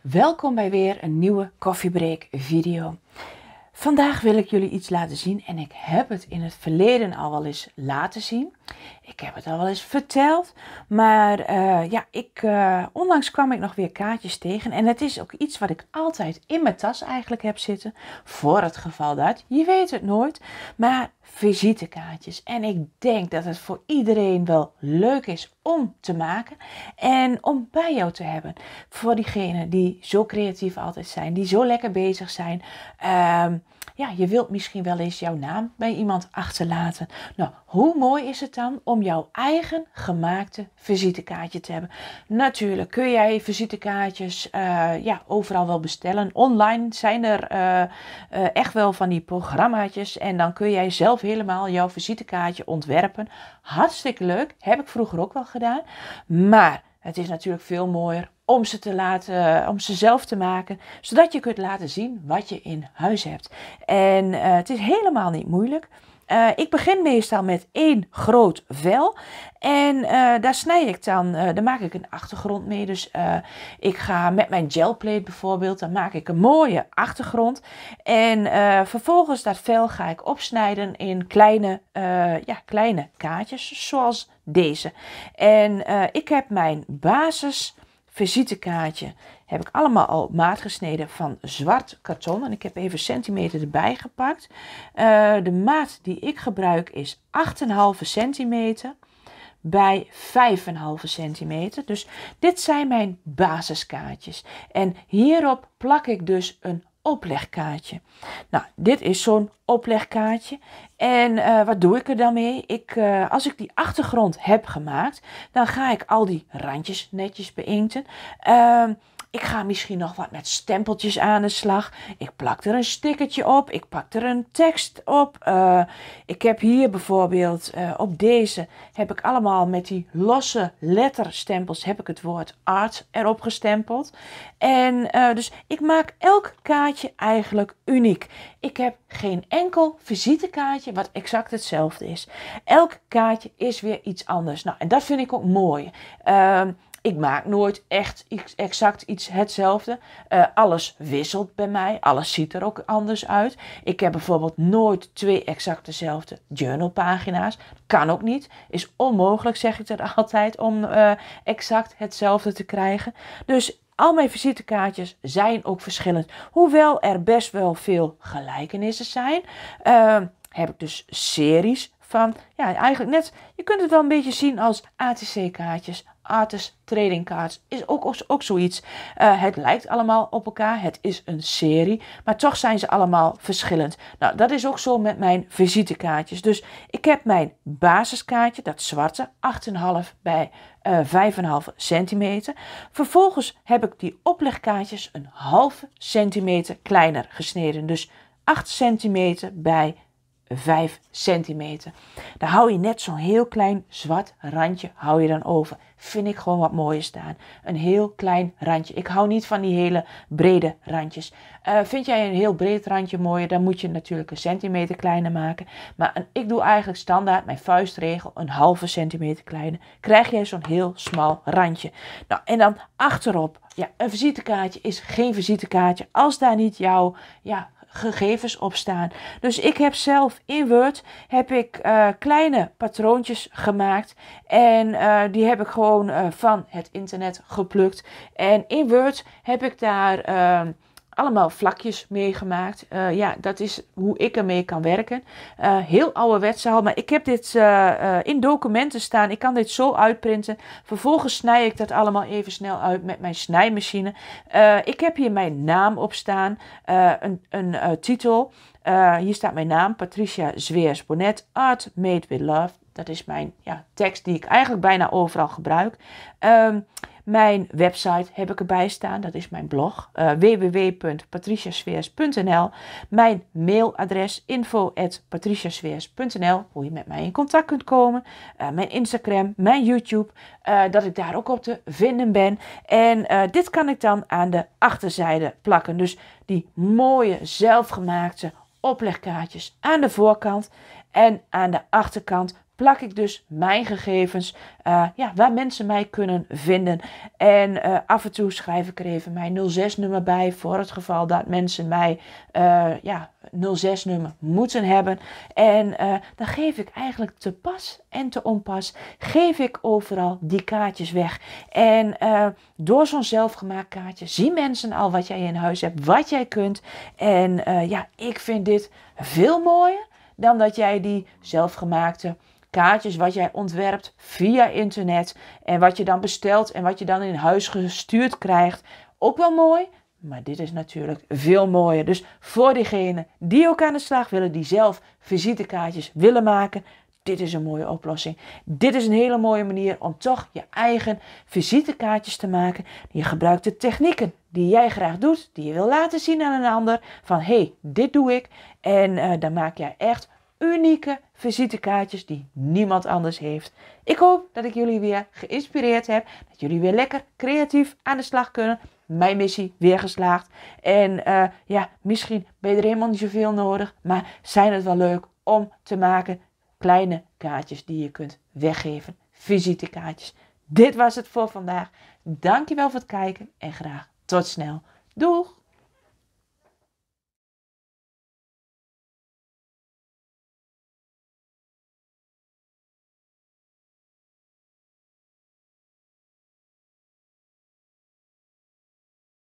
Welkom bij weer een nieuwe koffiebreak video. Vandaag wil ik jullie iets laten zien en ik heb het in het verleden al wel eens laten zien. Ik heb het al wel eens verteld, maar eh, ja, ik, eh, onlangs kwam ik nog weer kaartjes tegen. En het is ook iets wat ik altijd in mijn tas eigenlijk heb zitten. Voor het geval dat, je weet het nooit. Maar visitekaartjes. En ik denk dat het voor iedereen wel leuk is om te maken en om bij jou te hebben. Voor diegenen die zo creatief altijd zijn, die zo lekker bezig zijn. Ehm, ja, je wilt misschien wel eens jouw naam bij iemand achterlaten. Nou, hoe mooi is het dan om jouw eigen gemaakte visitekaartje te hebben? Natuurlijk kun jij visitekaartjes eh, ja, overal wel bestellen. Online zijn er eh, eh, echt wel van die programmaatjes. En dan kun jij zelf helemaal jouw visitekaartje ontwerpen. Hartstikke leuk. Heb ik vroeger ook wel gedaan. Maar het is natuurlijk veel mooier om ze te laten, eh, om ze zelf te maken, zodat je kunt laten zien wat je in huis hebt. En eh, het is helemaal niet moeilijk. Eh, ik begin meestal met één groot vel. En daar snij ik dan, uh, daar maak ik een achtergrond mee. Dus ik ga met mijn gelplate bijvoorbeeld, dan maak ik een mooie achtergrond. En vervolgens dat vel ga ik opsnijden in kleine, ja, kleine kaartjes, zoals deze. En ik heb mijn basis visitekaartje heb ik allemaal al maat gesneden van zwart karton. En ik heb even centimeter erbij gepakt. Eh, de maat die ik gebruik is 8,5 centimeter bij 5,5 centimeter. Dus dit zijn mijn basiskaartjes. En hierop plak ik dus een oplegkaartje. Nou, dit is zo'n oplegkaartje. En eh, wat doe ik er dan mee? Ik, eh, als ik die achtergrond heb gemaakt, dan ga ik al die randjes netjes beïnkten. Ehm, ik ga misschien nog wat met stempeltjes aan de slag. Ik plak er een stickertje op. Ik pak er een tekst op. Eh, ik heb hier bijvoorbeeld eh, op deze heb ik allemaal met die losse letterstempels heb ik het woord art erop gestempeld. En eh, dus ik maak elk kaartje eigenlijk uniek. Ik heb geen enkel visitekaartje wat exact hetzelfde is. Elk kaartje is weer iets anders. Nou, en dat vind ik ook mooi. Ehm, ik maak nooit echt exact iets hetzelfde. Eh, alles wisselt bij mij. Alles ziet er ook anders uit. Ik heb bijvoorbeeld nooit twee exact dezelfde journalpagina's. Kan ook niet. Is onmogelijk, zeg ik er altijd, om eh, exact hetzelfde te krijgen. Dus al mijn visitekaartjes zijn ook verschillend. Hoewel er best wel veel gelijkenissen zijn, ehm, heb ik dus series van, ja, eigenlijk net, je kunt het wel een beetje zien als ATC-kaartjes Artist Trading Cards is ook, ook zoiets. Eh, het lijkt allemaal op elkaar. Het is een serie. Maar toch zijn ze allemaal verschillend. Nou, dat is ook zo met mijn visitekaartjes. Dus ik heb mijn basiskaartje, dat zwarte, 8,5 bij uh, eh, 5,5 centimeter. Vervolgens heb ik die oplegkaartjes een halve centimeter kleiner gesneden. Dus 8 centimeter bij 5 centimeter. Daar hou je net zo'n heel klein zwart randje hou je dan over. Vind ik gewoon wat mooier staan. Een heel klein randje. Ik hou niet van die hele brede randjes. Eh, vind jij een heel breed randje mooier, dan moet je natuurlijk een centimeter kleiner maken. Maar ik doe eigenlijk standaard mijn vuistregel een halve centimeter kleiner. Krijg jij zo'n heel smal randje. Nou, en dan achterop. Ja, een visitekaartje is geen visitekaartje als daar niet jouw ja, gegevens op staan. Dus ik heb zelf in Word heb ik, eh, kleine patroontjes gemaakt. En eh, die heb ik gewoon eh, van het internet geplukt. En in Word heb ik daar ehm, allemaal vlakjes meegemaakt. Eh, ja, dat is hoe ik ermee kan werken. Eh, heel ouderwets al, maar ik heb dit eh, in documenten staan. Ik kan dit zo uitprinten. Vervolgens snij ik dat allemaal even snel uit met mijn snijmachine. ik heb hier mijn naam op staan, een, een titel. hier staat mijn naam, Patricia Zweers-Bonnet, Art Made With Love. Dat is mijn ja, tekst die ik eigenlijk bijna overal gebruik. Ehm, mijn website heb ik erbij staan, dat is mijn blog, uh, eh, www.patriciasweers.nl. Mijn mailadres info.patriciasweers.nl, hoe je met mij in contact kunt komen. Eh, mijn Instagram, mijn YouTube, eh, dat ik daar ook op te vinden ben. En dit kan ik dan aan de achterzijde plakken. Dus die mooie zelfgemaakte oplegkaartjes aan de voorkant en aan de achterkant plak ik dus mijn gegevens, eh, ja, waar mensen mij kunnen vinden. En eh, af en toe schrijf ik er even mijn 06-nummer bij, voor het geval dat mensen mij eh, ja, 06-nummer moeten hebben. En dan geef ik eigenlijk te pas en te onpas, geef ik overal die kaartjes weg. En door zo'n zelfgemaakt kaartje zien mensen al wat jij in huis hebt, wat jij kunt. En ja, ik vind dit veel mooier dan dat jij die zelfgemaakte kaartjes wat jij ontwerpt via internet en wat je dan bestelt en wat je dan in huis gestuurd krijgt. Ook wel mooi, maar dit is natuurlijk veel mooier. Dus voor diegenen die ook aan de slag willen, die zelf visitekaartjes willen maken, dit is een mooie oplossing. Dit is een hele mooie manier om toch je eigen visitekaartjes te maken. Je gebruikt de technieken die jij graag doet, die je wil laten zien aan een ander. Van hé, hey, dit doe ik. En eh, dan maak jij echt unieke visitekaartjes die niemand anders heeft. Ik hoop dat ik jullie weer geïnspireerd heb, dat jullie weer lekker creatief aan de slag kunnen. Mijn missie weer geslaagd. En eh, ja, misschien ben je er helemaal niet zoveel nodig, maar zijn het wel leuk om te maken? Kleine kaartjes die je kunt weggeven, visitekaartjes. Dit was het voor vandaag. Dankjewel voor het kijken en graag tot snel. Doeg!